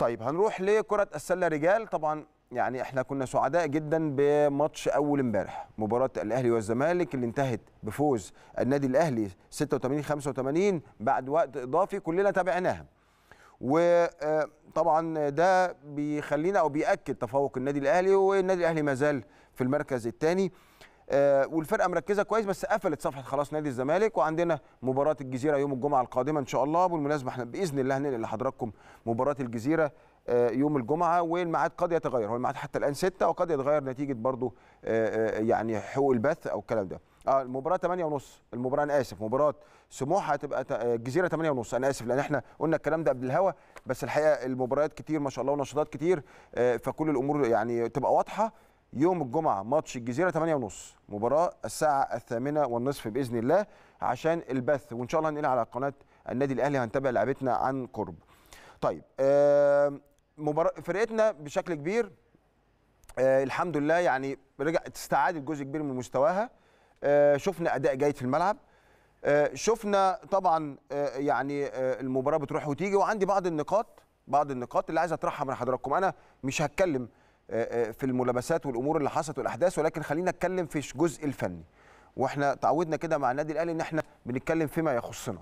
طيب هنروح لكره السله رجال طبعا يعني احنا كنا سعداء جدا بماتش اول امبارح مباراه الاهلي والزمالك اللي انتهت بفوز النادي الاهلي 86 85 بعد وقت اضافي كلنا تابعناها وطبعا آه، ده بيخلينا او بياكد تفوق النادي الاهلي والنادي الاهلي ما زال في المركز الثاني آه، والفرقه مركزه كويس بس قفلت صفحه خلاص نادي الزمالك وعندنا مباراه الجزيره يوم الجمعه القادمه ان شاء الله بالمناسبه احنا باذن الله هننقل لحضراتكم مباراه الجزيره آه، يوم الجمعه والميعاد قد يتغير هو الميعاد حتى الان 6 وقد يتغير نتيجه برضو آه، يعني حقوق البث او الكلام ده اه المباراه 8 ونص المباراه انا اسف مباراه سموحه هتبقى الجزيره 8 ونص انا اسف لان احنا قلنا الكلام ده قبل الهوا بس الحقيقه المباريات كتير ما شاء الله ونشاطات كتير فكل الامور يعني تبقى واضحه يوم الجمعه ماتش الجزيره 8 ونص مباراه الساعه الثامنة والنصف باذن الله عشان البث وان شاء الله هنقل على قناه النادي الاهلي هنتابع لعبتنا عن قرب طيب مباراه فرقتنا بشكل كبير آه، الحمد لله يعني رجعت استعادت جزء كبير من مستواها آه، شفنا اداء جيد في الملعب آه، شفنا طبعا يعني المباراه بتروح وتيجي وعندي بعض النقاط بعض النقاط اللي عايز اطرحها من حضراتكم انا مش هتكلم في الملابسات والامور اللي حصلت والاحداث ولكن خلينا نتكلم في الجزء الفني واحنا تعودنا كده مع النادي الاهلي ان احنا بنتكلم فيما يخصنا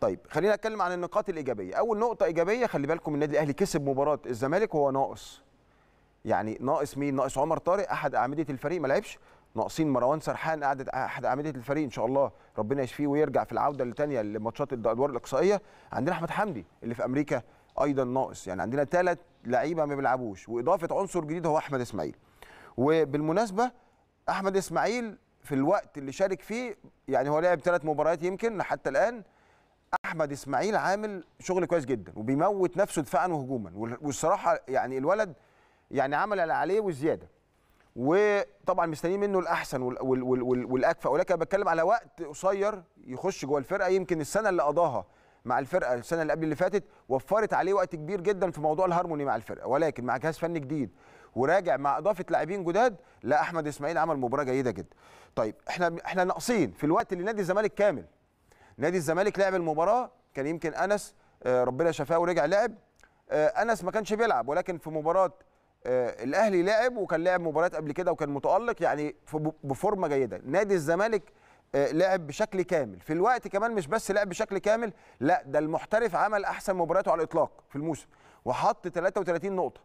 طيب خلينا نتكلم عن النقاط الايجابيه اول نقطه ايجابيه خلي بالكم النادي الاهلي كسب مباراه الزمالك وهو ناقص يعني ناقص مين ناقص عمر طارق احد اعمده الفريق ما لعبش ناقصين مروان سرحان قعدت احد اعمده الفريق ان شاء الله ربنا يشفيه ويرجع في العوده الثانيه لماتشات الادوار الاقصائيه عندنا احمد حمدي اللي في امريكا ايضا ناقص يعني عندنا ثلاث لعيبه ما بيلعبوش واضافه عنصر جديد هو احمد اسماعيل وبالمناسبه احمد اسماعيل في الوقت اللي شارك فيه يعني هو لعب ثلاث مباريات يمكن حتى الان احمد اسماعيل عامل شغل كويس جدا وبيموت نفسه دفاعا وهجوما والصراحه يعني الولد يعني عمل اللي عليه وزياده وطبعا مستنيين منه الاحسن والاكفأ ولكن بتكلم على وقت قصير يخش جوه الفرقه يمكن السنه اللي قضاها مع الفرقه السنه اللي قبل اللي فاتت وفرت عليه وقت كبير جدا في موضوع الهارموني مع الفرقه ولكن مع جهاز فني جديد وراجع مع اضافه لاعبين جداد لا احمد اسماعيل عمل مباراه جيده جدا طيب احنا احنا ناقصين في الوقت اللي نادي الزمالك كامل نادي الزمالك لعب المباراه كان يمكن انس آه، ربنا شفاه ورجع لعب آه، انس ما كانش بيلعب ولكن في مباراه آه، الاهلي لعب وكان لعب مباريات قبل كده وكان متالق يعني بفورمه جيده نادي الزمالك آه، لعب بشكل كامل في الوقت كمان مش بس لعب بشكل كامل لا ده المحترف عمل احسن مبارياته على الاطلاق في الموسم وحط 33 نقطه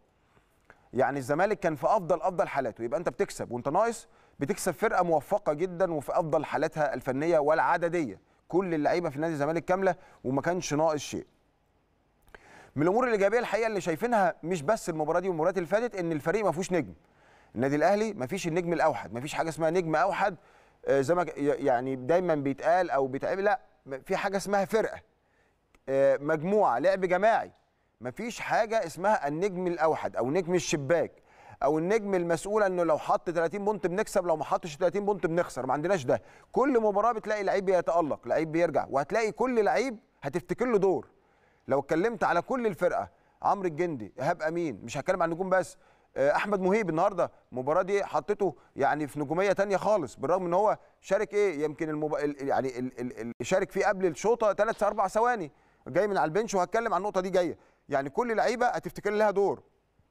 يعني الزمالك كان في افضل افضل حالاته يبقى انت بتكسب وانت ناقص بتكسب فرقه موفقه جدا وفي افضل حالاتها الفنيه والعدديه كل اللعيبه في نادي الزمالك كامله وما كانش ناقص شيء من الامور الايجابيه الحقيقه اللي شايفينها مش بس المباراه دي والمباريات اللي فاتت ان الفريق ما فيهوش نجم النادي الاهلي ما فيش النجم الاوحد ما فيش حاجه اسمها نجم اوحد آه، زي ما يعني دايما بيتقال او بيتعمل لا في حاجه اسمها فرقه آه، مجموعه لعب جماعي مفيش حاجه اسمها النجم الاوحد او نجم الشباك او النجم المسؤول انه لو حط 30 بونت بنكسب لو ما حطش 30 بونت بنخسر ما عندناش ده كل مباراه بتلاقي لعيب بيتالق لعيب بيرجع وهتلاقي كل لعيب هتفتكر له دور لو اتكلمت على كل الفرقه عمرو الجندي ايهاب امين مش هتكلم عن النجوم بس آه، احمد مهيب النهارده المباراه دي حطيته يعني في نجوميه تانية خالص بالرغم ان هو شارك ايه يمكن المب... يعني ال... ال... ال... شارك فيه قبل الشوطه ثلاث اربع ثواني جاي من على البنش وهتكلم عن النقطه دي جايه يعني كل لعيبه هتفتكر لها دور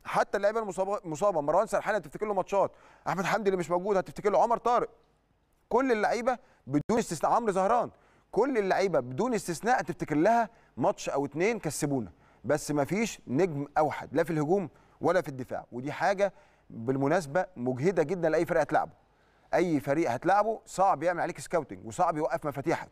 حتى اللعيبه المصابه مصابه مروان سرحان هتفتكر له ماتشات احمد حمدي اللي مش موجود هتفتكر له عمر طارق كل اللعيبه بدون استثناء عمرو زهران كل اللعيبه بدون استثناء هتفتكر لها ماتش او اتنين كسبونا بس مفيش نجم اوحد لا في الهجوم ولا في الدفاع ودي حاجه بالمناسبه مجهده جدا لاي فرقه هتلعبه اي فريق هتلعبه صعب يعمل عليك سكاوتنج وصعب يوقف مفاتيحك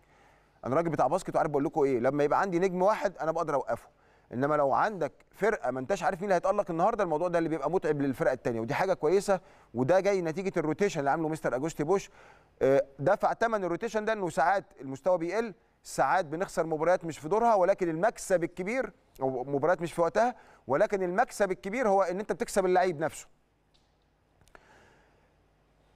انا راجل بتاع باسكت وعارف بقول لكم ايه لما يبقى عندي نجم واحد انا بقدر اوقفه انما لو عندك فرقه ما انتش عارف مين اللي هيتالق النهارده الموضوع ده اللي بيبقى متعب للفرقه الثانيه ودي حاجه كويسه وده جاي نتيجه الروتيشن اللي عامله مستر اجوستي بوش آه، دفع ثمن الروتيشن ده انه ساعات المستوى بيقل ساعات بنخسر مباريات مش في دورها ولكن المكسب الكبير او مباريات مش في وقتها ولكن المكسب الكبير هو ان انت بتكسب اللعيب نفسه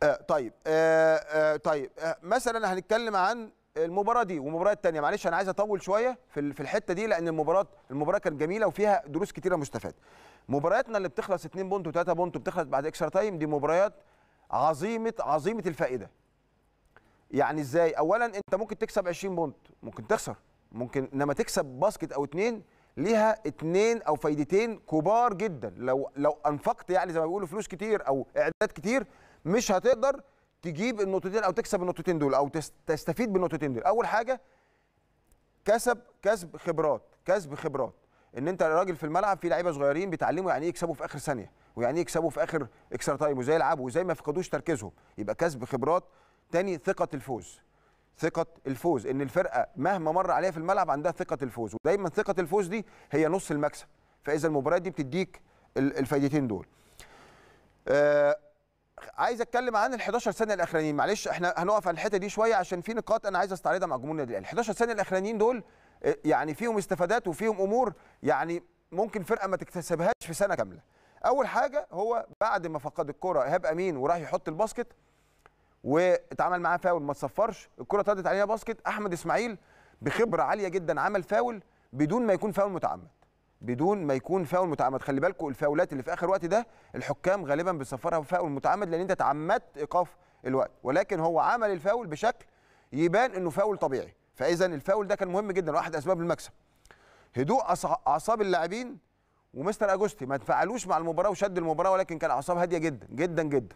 آه طيب آه آه طيب آه مثلا هنتكلم عن المباراه دي والمباراه الثانيه معلش انا عايز اطول شويه في في الحته دي لان المباراه المباراه كانت جميله وفيها دروس كتيره مستفاده مبارياتنا اللي بتخلص 2 بونت و3 بونت بتخلص بعد اكسترا تايم دي مباريات عظيمه عظيمه الفائده يعني ازاي اولا انت ممكن تكسب 20 بونت ممكن تخسر ممكن انما تكسب باسكت او اتنين ليها اتنين او فايدتين كبار جدا لو لو انفقت يعني زي ما بيقولوا فلوس كتير او اعداد كتير مش هتقدر تجيب النقطتين او تكسب النقطتين دول او تستفيد بالنقطتين دول اول حاجه كسب كسب خبرات كسب خبرات ان انت راجل في الملعب في لعيبه صغيرين بيتعلموا يعني ايه يكسبوا في اخر ثانيه ويعني ايه يكسبوا في اخر اكسترا تايم وازاي يلعبوا وازاي ما يفقدوش تركيزهم يبقى كسب خبرات تاني ثقه الفوز ثقه الفوز ان الفرقه مهما مر عليها في الملعب عندها ثقه الفوز ودايما ثقه الفوز دي هي نص المكسب فاذا المباريات دي بتديك الفايدتين دول آه عايز اتكلم عن ال11 سنه الاخرانيين معلش احنا هنقف على الحته دي شويه عشان في نقاط انا عايز استعرضها مع جمهور النادي الاهلي ال11 سنه الاخرانيين دول آه، يعني فيهم استفادات وفيهم امور يعني ممكن فرقه ما تكتسبهاش في سنه كامله اول حاجه هو بعد ما فقد الكره ايهاب امين وراح يحط الباسكت واتعمل معاه فاول ما تصفرش الكره اتردت علينا باسكت احمد اسماعيل بخبره عاليه جدا عمل فاول بدون ما يكون فاول متعمد بدون ما يكون فاول متعمد خلي بالكم الفاولات اللي في اخر وقت ده الحكام غالبا بيصفرها فاول متعمد لان انت تعمدت ايقاف الوقت ولكن هو عمل الفاول بشكل يبان انه فاول طبيعي فاذا الفاول ده كان مهم جدا واحد اسباب المكسب هدوء اعصاب اللاعبين ومستر اجوستي ما تفعلوش مع المباراه وشد المباراه ولكن كان اعصاب هاديه جدا جدا جدا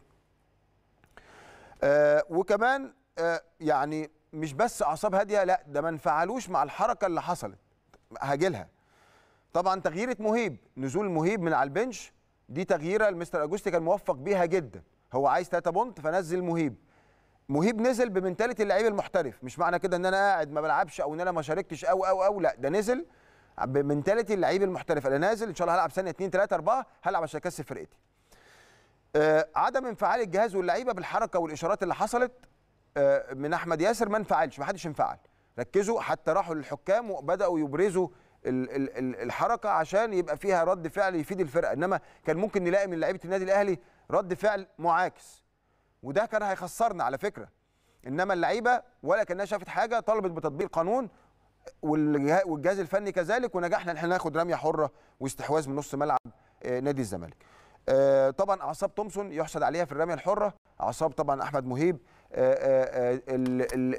آه، وكمان آه، يعني مش بس اعصاب هاديه لا ده ما انفعلوش مع الحركه اللي حصلت هاجلها طبعا تغييره مهيب نزول مهيب من على البنش دي تغييره المستر اجوستي كان موفق بيها جدا هو عايز 3 بونت فنزل مهيب مهيب نزل بمنتاليتي اللعيب المحترف مش معنى كده ان انا قاعد ما بلعبش او ان انا ما شاركتش او او او لا ده نزل بمنتاليتي اللعيب المحترف انا نازل ان شاء الله هلعب ثانيه 2 3 4 هلعب عشان اكسب فرقتي آه، عدم انفعال الجهاز واللعيبه بالحركه والاشارات اللي حصلت آه، من احمد ياسر ما انفعلش ما حدش انفعل ركزوا حتى راحوا للحكام وبداوا يبرزوا الحركه عشان يبقى فيها رد فعل يفيد الفرقه انما كان ممكن نلاقي من لعيبه النادي الاهلي رد فعل معاكس وده كان هيخسرنا على فكره انما اللعيبه ولا كانها شافت حاجه طلبت بتطبيق قانون والجهاز الفني كذلك ونجحنا ان احنا ناخد رميه حره واستحواذ من نص ملعب آه، نادي الزمالك آه، طبعا اعصاب تومسون يحسد عليها في الرميه الحره اعصاب طبعا احمد مهيب آه، آه،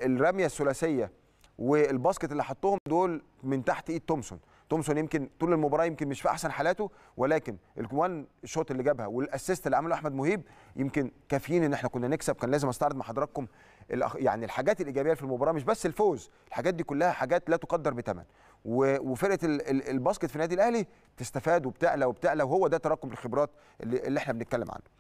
الرميه الثلاثيه والباسكت اللي حطهم دول من تحت ايد تومسون تومسون يمكن طول المباراه يمكن مش في احسن حالاته ولكن الكوان شوت اللي جابها والاسيست اللي عمله احمد مهيب يمكن كافيين ان احنا كنا نكسب كان لازم استعرض مع حضراتكم يعني الحاجات الايجابيه في المباراه مش بس الفوز الحاجات دي كلها حاجات لا تقدر بثمن وفرقه الباسكت في النادي الاهلي تستفاد وبتعلى وبتعلى وهو ده تراكم الخبرات اللي احنا بنتكلم عنه